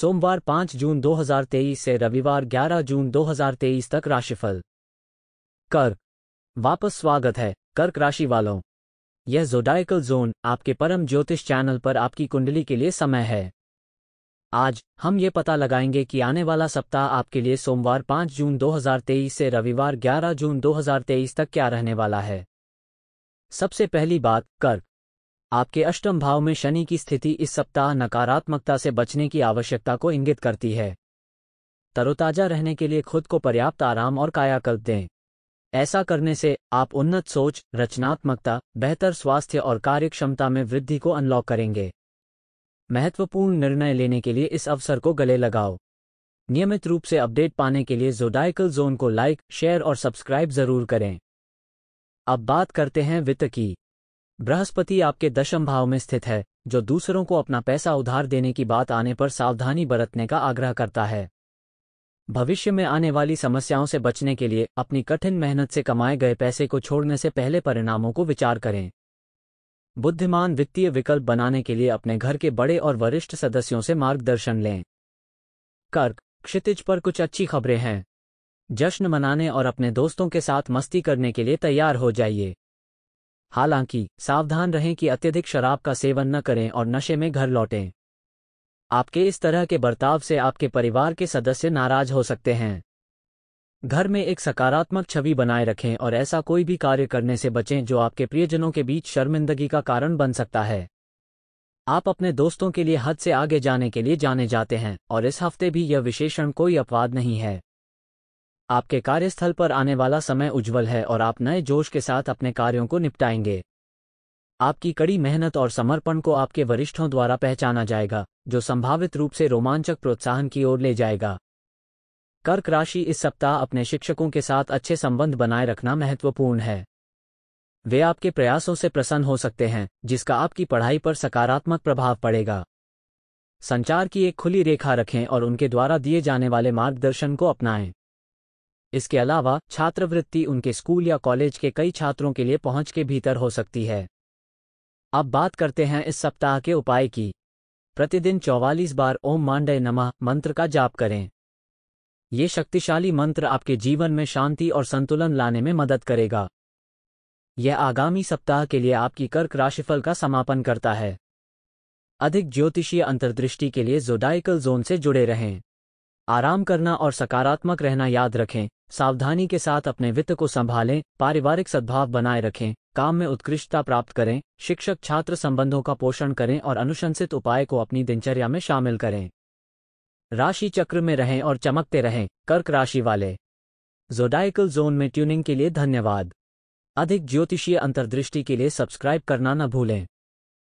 सोमवार 5 जून 2023 से रविवार 11 जून 2023 तक राशिफल कर्क वापस स्वागत है कर्क राशि वालों यह जोडाइकल जोन आपके परम ज्योतिष चैनल पर आपकी कुंडली के लिए समय है आज हम ये पता लगाएंगे कि आने वाला सप्ताह आपके लिए सोमवार 5 जून 2023 से रविवार 11 जून 2023 तक क्या रहने वाला है सबसे पहली बात कर्क आपके अष्टम भाव में शनि की स्थिति इस सप्ताह नकारात्मकता से बचने की आवश्यकता को इंगित करती है तरोताजा रहने के लिए खुद को पर्याप्त आराम और कायाकल्प दें ऐसा करने से आप उन्नत सोच रचनात्मकता बेहतर स्वास्थ्य और कार्यक्षमता में वृद्धि को अनलॉक करेंगे महत्वपूर्ण निर्णय लेने के लिए इस अवसर को गले लगाओ नियमित रूप से अपडेट पाने के लिए जोडाइकल जोन को लाइक शेयर और सब्सक्राइब जरूर करें अब बात करते हैं वित्त की बृहस्पति आपके दशम भाव में स्थित है जो दूसरों को अपना पैसा उधार देने की बात आने पर सावधानी बरतने का आग्रह करता है भविष्य में आने वाली समस्याओं से बचने के लिए अपनी कठिन मेहनत से कमाए गए पैसे को छोड़ने से पहले परिणामों को विचार करें बुद्धिमान वित्तीय विकल्प बनाने के लिए अपने घर के बड़े और वरिष्ठ सदस्यों से मार्गदर्शन लें कर्क क्षितिज पर कुछ अच्छी खबरें हैं जश्न मनाने और अपने दोस्तों के साथ मस्ती करने के लिए तैयार हो जाइए हालांकि सावधान रहें कि अत्यधिक शराब का सेवन न करें और नशे में घर लौटें आपके इस तरह के बर्ताव से आपके परिवार के सदस्य नाराज हो सकते हैं घर में एक सकारात्मक छवि बनाए रखें और ऐसा कोई भी कार्य करने से बचें जो आपके प्रियजनों के बीच शर्मिंदगी का कारण बन सकता है आप अपने दोस्तों के लिए हद से आगे जाने के लिए जाने जाते हैं और इस हफ्ते भी यह विशेषण कोई अपवाद नहीं है आपके कार्यस्थल पर आने वाला समय उज्जवल है और आप नए जोश के साथ अपने कार्यों को निपटाएंगे आपकी कड़ी मेहनत और समर्पण को आपके वरिष्ठों द्वारा पहचाना जाएगा जो संभावित रूप से रोमांचक प्रोत्साहन की ओर ले जाएगा कर्क राशि इस सप्ताह अपने शिक्षकों के साथ अच्छे संबंध बनाए रखना महत्वपूर्ण है वे आपके प्रयासों से प्रसन्न हो सकते हैं जिसका आपकी पढ़ाई पर सकारात्मक प्रभाव पड़ेगा संचार की एक खुली रेखा रखें और उनके द्वारा दिए जाने वाले मार्गदर्शन को अपनाएं इसके अलावा छात्रवृत्ति उनके स्कूल या कॉलेज के कई छात्रों के लिए पहुंच के भीतर हो सकती है अब बात करते हैं इस सप्ताह के उपाय की प्रतिदिन 44 बार ओम मांडय नमः मंत्र का जाप करें ये शक्तिशाली मंत्र आपके जीवन में शांति और संतुलन लाने में मदद करेगा यह आगामी सप्ताह के लिए आपकी कर्क राशिफल का समापन करता है अधिक ज्योतिषीय अंतर्दृष्टि के लिए जोडाइकल जोन से जुड़े रहें आराम करना और सकारात्मक रहना याद रखें सावधानी के साथ अपने वित्त को संभालें पारिवारिक सद्भाव बनाए रखें काम में उत्कृष्टता प्राप्त करें शिक्षक छात्र संबंधों का पोषण करें और अनुशंसित उपाय को अपनी दिनचर्या में शामिल करें राशि चक्र में रहें और चमकते रहें कर्क राशि वाले जोडाइकल जोन में ट्यूनिंग के लिए धन्यवाद अधिक ज्योतिषीय अंतर्दृष्टि के लिए सब्सक्राइब करना न भूलें